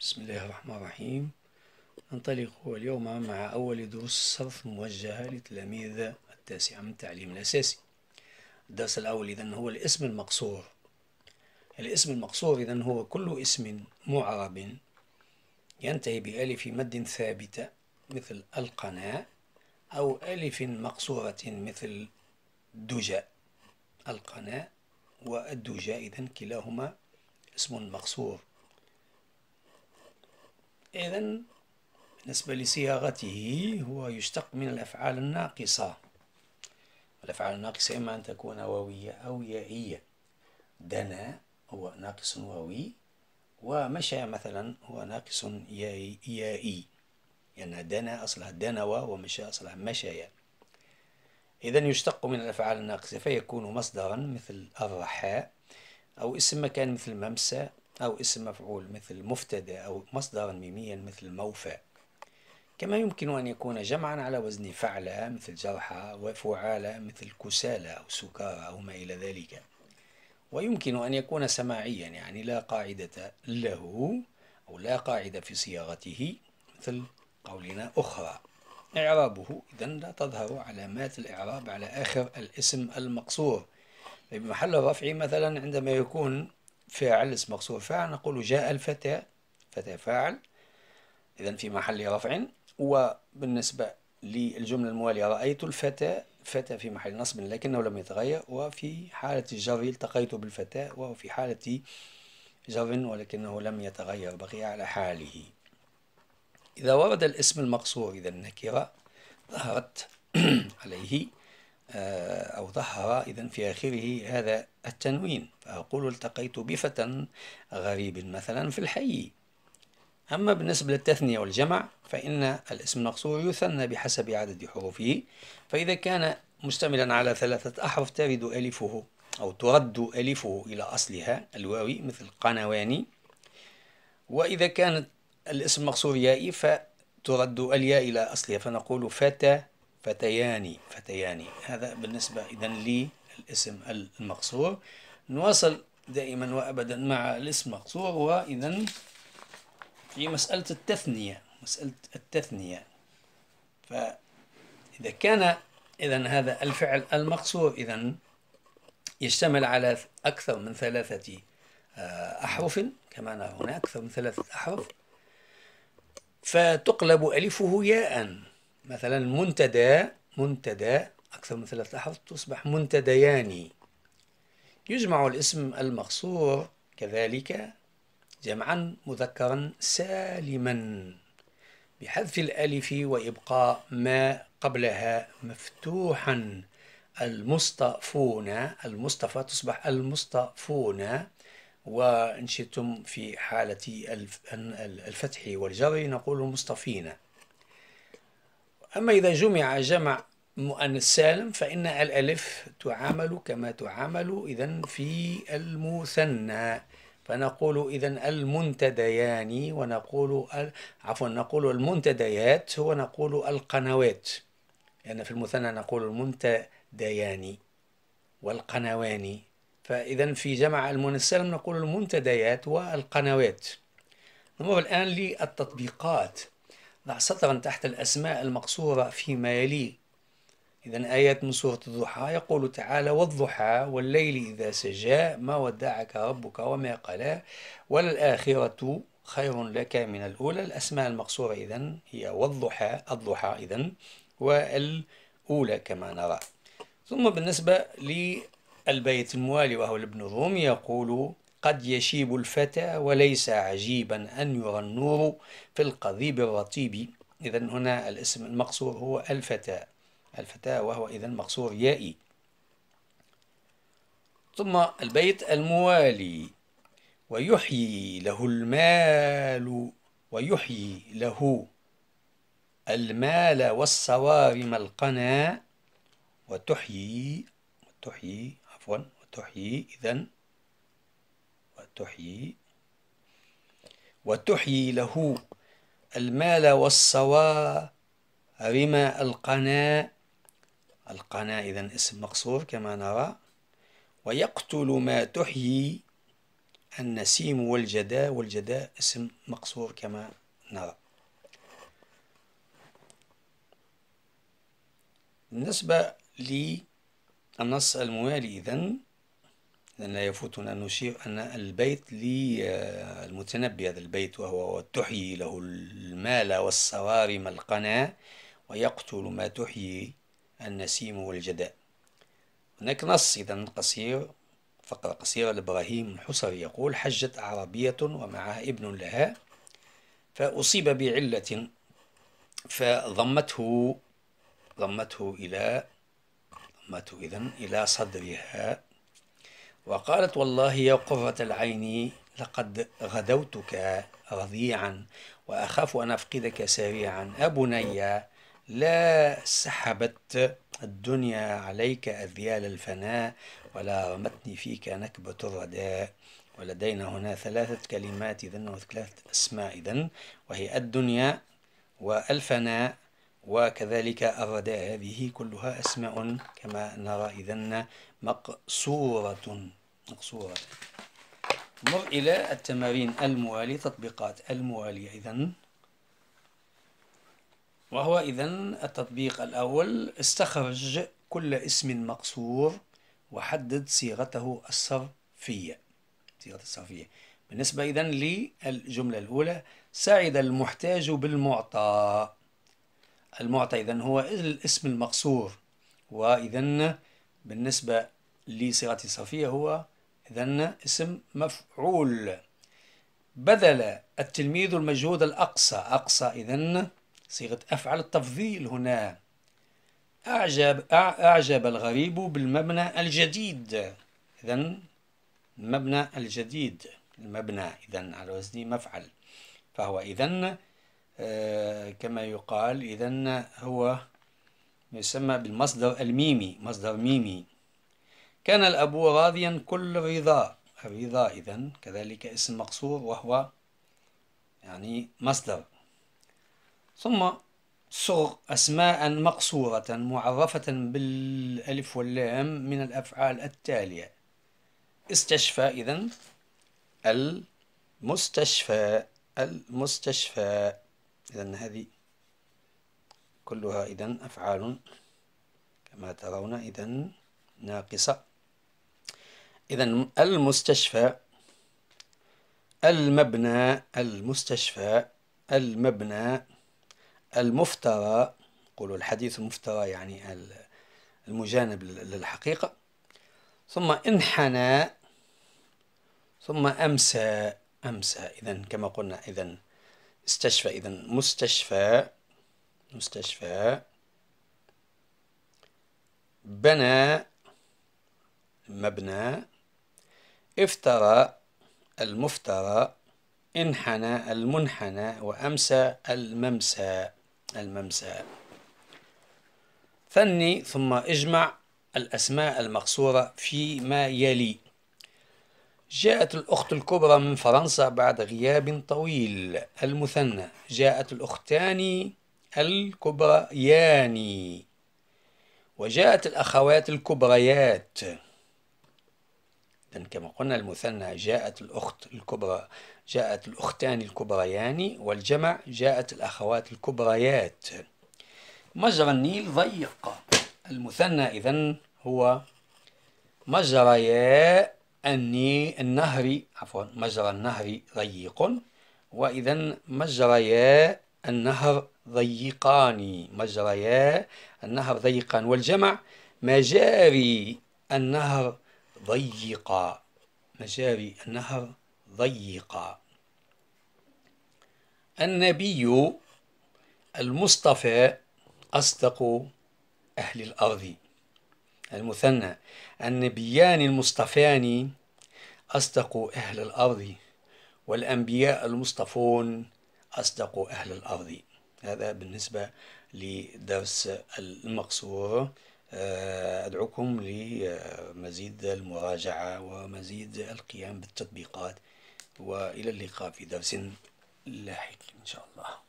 بسم الله الرحمن الرحيم ننطلق اليوم مع أول دروس الصرف موجهة لتلاميذ التاسعة من التعليم الأساسي الدرس الأول إذن هو الاسم المقصور الاسم المقصور إذن هو كل اسم معرب ينتهي بألف مد ثابتة مثل القناة أو ألف مقصورة مثل دجى القناة والدجاء إذن كلاهما اسم مقصور إذا بالنسبة لصياغته هو يشتق من الأفعال الناقصة الأفعال الناقصة إما أن تكون واوية أو يائية دنا هو ناقص واوي ومشى مثلا هو ناقص يائي, لأن لأن دنا أصلها دنوى ومشى أصلها مشايا إذا يشتق من الأفعال الناقصة فيكون مصدرا مثل الرحاء أو اسم مكان مثل ممسى أو اسم مفعول مثل مفتدى أو مصدرا ميميا مثل موفى كما يمكن أن يكون جمعا على وزن فعلى مثل جرحى وفعالة مثل كسالى أو سكارى أو ما إلى ذلك ويمكن أن يكون سماعيا يعني لا قاعدة له أو لا قاعدة في صياغته مثل قولنا أخرى إعرابه إذا لا تظهر علامات الإعراب على آخر الاسم المقصور بمحل طيب، الرفع مثلا عندما يكون فاعل اسم مقصور فاعل نقول جاء الفتى فتى فاعل إذا في محل رفع وبالنسبة للجملة الموالية رأيت الفتى فتى في محل نصب لكنه لم يتغير وفي حالة الجر التقيت بالفتى وهو في حالة جر ولكنه لم يتغير بقي على حاله إذا ورد الاسم المقصور إذا النكرة ظهرت عليه آه، أوضحها إذا في آخره هذا التنوين فأقول التقيت بفتى غريب مثلا في الحي أما بالنسبة للتثنية والجمع فإن الاسم المقصور يثنى بحسب عدد حروفه فإذا كان مشتملا على ثلاثة أحرف ترد ألفه أو ترد ألفه إلى أصلها الواوي مثل قنواني وإذا كانت الاسم مقصور يائي فترد الياء إلى أصلها فنقول فتى فتيان فتيان هذا بالنسبة إذا للاسم المقصور نواصل دائما وأبدا مع الاسم المقصور وإذا في مسألة التثنية مسألة التثنية فإذا كان إذا هذا الفعل المقصور إذا يشتمل على أكثر من ثلاثة آه، أحرف كما نرى هنا أكثر من ثلاثة أحرف فتقلب ألفه ياء مثلا منتدى منتدى أكثر من ثلاث أحرف تصبح منتديان يجمع الاسم المقصور كذلك جمعا مذكرا سالما بحذف الألف وإبقاء ما قبلها مفتوحا المصطفون المصطفى تصبح المصطفون وإن شئتم في حالة الفتح والجر نقول المصطفين أما إذا جمع جمع مؤنث سالم فإن الألف تعامل كما تعامل إذا في المثنى فنقول إذا المنتديان ونقول عفوا نقول المنتديات ونقول القنوات لأن يعني في المثنى نقول المنتديان والقنوان فإذا في جمع المؤنث سالم نقول المنتديات والقنوات نمر الآن للتطبيقات ضع سطرا تحت الأسماء المقصورة فيما يلي إذا آيات من سورة الضحى يقول تعالى والضحى والليل إذا سجى ما ودعك ربك وما قلى وللآخرة خير لك من الأولى الأسماء المقصورة إذا هي والضحى الضحى إذا والأولى كما نرى ثم بالنسبة للبيت الموالي وهو الابن الرومي يقول قد يشيب الفتى وليس عجيبا أن يرى النور في القضيب الرطيب إذا هنا الاسم المقصور هو الفتى الفتى وهو إذا مقصور يائي ثم البيت الموالي ويحيي له المال ويحيي له المال والصوارم القنا وتحيي وتحيي عفوا وتحيي إذا تحيي وتحيي له المال والصوارم القناء القناء إذا اسم مقصور كما نرى ويقتل ما تحيي النسيم والجدا والجدا اسم مقصور كما نرى بالنسبة للنص الموالي إذن لأن لا يفوتنا أن نشير أن البيت للمتنبي آه، هذا البيت وهو تحيي له المال والصوارم القنا ويقتل ما تحيي النسيم والجداء هناك نص إذا قصير فقرة قصيرة لإبراهيم الحصري يقول حجت أعرابية ومعها ابن لها فأصيب بعلة فضمته ضمته إلى ضمته إذن إلى صدرها وقالت والله يا قرة العين لقد غدوتك رضيعا وأخاف أن أفقدك سريعا أبني لا سحبت الدنيا عليك أذيال الفناء ولا رمتني فيك نكبة الرداء ولدينا هنا ثلاثة كلمات إذن وثلاثة أسماء إذن وهي الدنيا والفناء وكذلك الرداء هذه كلها أسماء كما نرى إذن مقصورة مقصورة نمر إلى التمارين الموالية تطبيقات الموالية إذا وهو إذا التطبيق الأول استخرج كل اسم مقصور وحدد صيغته الصرفية صيغة الصرفية بالنسبة إذا للجملة الأولى سعد المحتاج بالمعطى المعطى إذا هو الاسم المقصور وإذا بالنسبة لصيغة صفية هو إذا اسم مفعول بذل التلميذ المجهود الأقصى أقصى إذا صيغة أفعل التفضيل هنا أعجب أعجب الغريب بالمبنى الجديد إذا المبنى الجديد المبنى إذا على وزن مفعل فهو إذا آه، كما يقال إذا هو يسمى بالمصدر الميمي مصدر ميمي كان الأب راضيا كل رضا الرضا إذا كذلك اسم مقصور وهو يعني مصدر ثم صغ أسماء مقصورة معرفة بالألف واللام من الأفعال التالية استشفى إذا المستشفى المستشفى إذا هذه كلها إذا أفعال كما ترون إذا ناقصة إذا المستشفى المبنى المستشفى المبنى المفترى قولوا الحديث المفترى يعني المجانب للحقيقة ثم انحنى ثم أمسى أمسى إذا كما قلنا إذا استشفى إذا مستشفى مستشفى بنى مبنى افترى المفترى انحنى المنحنى وأمسى الممسى الممسى ثني ثم اجمع الأسماء المقصورة فيما يلي جاءت الأخت الكبرى من فرنسا بعد غياب طويل المثنى جاءت الأختان الكبريان وجاءت الأخوات الكبريات إذن كما قلنا المثنى جاءت الأخت الكبرى جاءت الأختان الكبريان والجمع جاءت الأخوات الكبريات مجرى النيل ضيق المثنى إذن هو مجريا النهر عفوا مجرى النهر ضيق وإذا مجريا النهر ضيقان مجريا النهر ضيقان والجمع مجاري النهر ضيقا مجاري النهر ضيقا النبي المصطفى أصدق أهل الأرض المثنى النبيان المصطفان أصدق أهل الأرض والأنبياء المصطفون أصدق أهل الأرض هذا بالنسبة لدرس المقصور آه، أدعوكم لمزيد المراجعة ومزيد القيام بالتطبيقات وإلى اللقاء في درس لاحق إن شاء الله